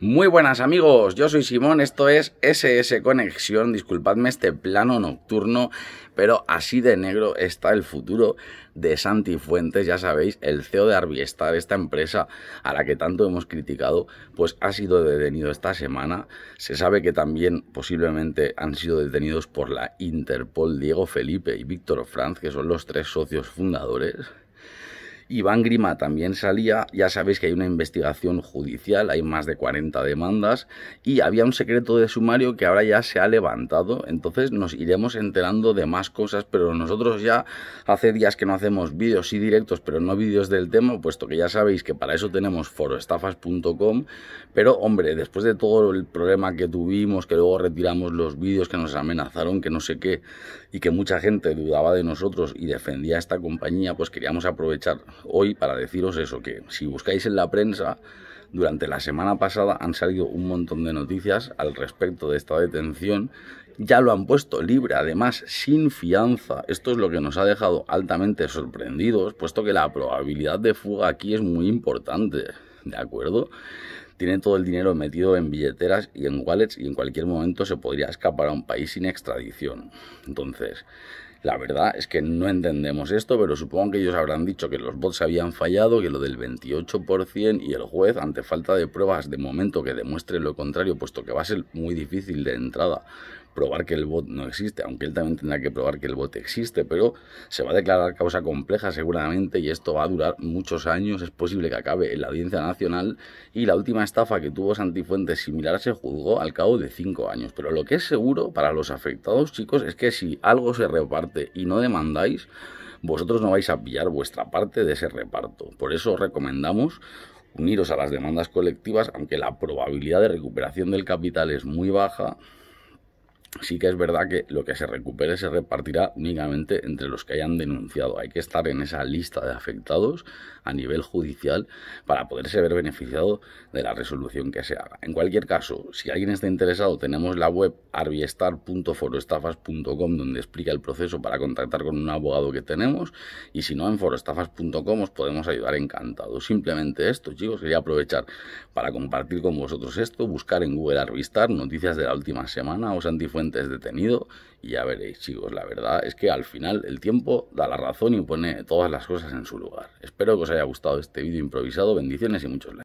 Muy buenas amigos, yo soy Simón, esto es SS Conexión, disculpadme este plano nocturno, pero así de negro está el futuro de Santi Fuentes, ya sabéis, el CEO de Arbiestar, esta empresa a la que tanto hemos criticado, pues ha sido detenido esta semana. Se sabe que también posiblemente han sido detenidos por la Interpol Diego Felipe y Víctor Franz, que son los tres socios fundadores. Iván Grima también salía, ya sabéis que hay una investigación judicial, hay más de 40 demandas y había un secreto de sumario que ahora ya se ha levantado, entonces nos iremos enterando de más cosas, pero nosotros ya hace días que no hacemos vídeos y directos, pero no vídeos del tema, puesto que ya sabéis que para eso tenemos foroestafas.com, pero hombre, después de todo el problema que tuvimos, que luego retiramos los vídeos que nos amenazaron, que no sé qué, y que mucha gente dudaba de nosotros y defendía a esta compañía, pues queríamos aprovechar hoy para deciros eso, que si buscáis en la prensa, durante la semana pasada han salido un montón de noticias al respecto de esta detención. Ya lo han puesto libre, además sin fianza. Esto es lo que nos ha dejado altamente sorprendidos, puesto que la probabilidad de fuga aquí es muy importante. ¿De acuerdo? Tiene todo el dinero metido en billeteras y en wallets y en cualquier momento se podría escapar a un país sin extradición. Entonces, la verdad es que no entendemos esto, pero supongo que ellos habrán dicho que los bots habían fallado, que lo del 28% y el juez, ante falta de pruebas de momento que demuestre lo contrario, puesto que va a ser muy difícil de entrada probar que el bot no existe, aunque él también tendrá que probar que el bot existe, pero se va a declarar causa compleja seguramente y esto va a durar muchos años, es posible que acabe en la Audiencia Nacional y la última estafa que tuvo Santifuentes similar se juzgó al cabo de cinco años, pero lo que es seguro para los afectados chicos es que si algo se reparte y no demandáis, vosotros no vais a pillar vuestra parte de ese reparto. Por eso os recomendamos uniros a las demandas colectivas, aunque la probabilidad de recuperación del capital es muy baja, sí que es verdad que lo que se recupere se repartirá únicamente entre los que hayan denunciado. Hay que estar en esa lista de afectados a nivel judicial para poderse ver beneficiado de la resolución que se haga. En cualquier caso, si alguien está interesado, tenemos la web arbiestar.foroestafas.com donde explica el proceso para contactar con un abogado que tenemos y si no, en foroestafas.com os podemos ayudar encantado. Simplemente esto, chicos, quería aprovechar para compartir con vosotros esto, buscar en Google arviestar noticias de la última semana, o es detenido. Y ya veréis, chicos, la verdad es que al final el tiempo da la razón y pone todas las cosas en su lugar. Espero que os haya gustado este vídeo improvisado. Bendiciones y muchos likes.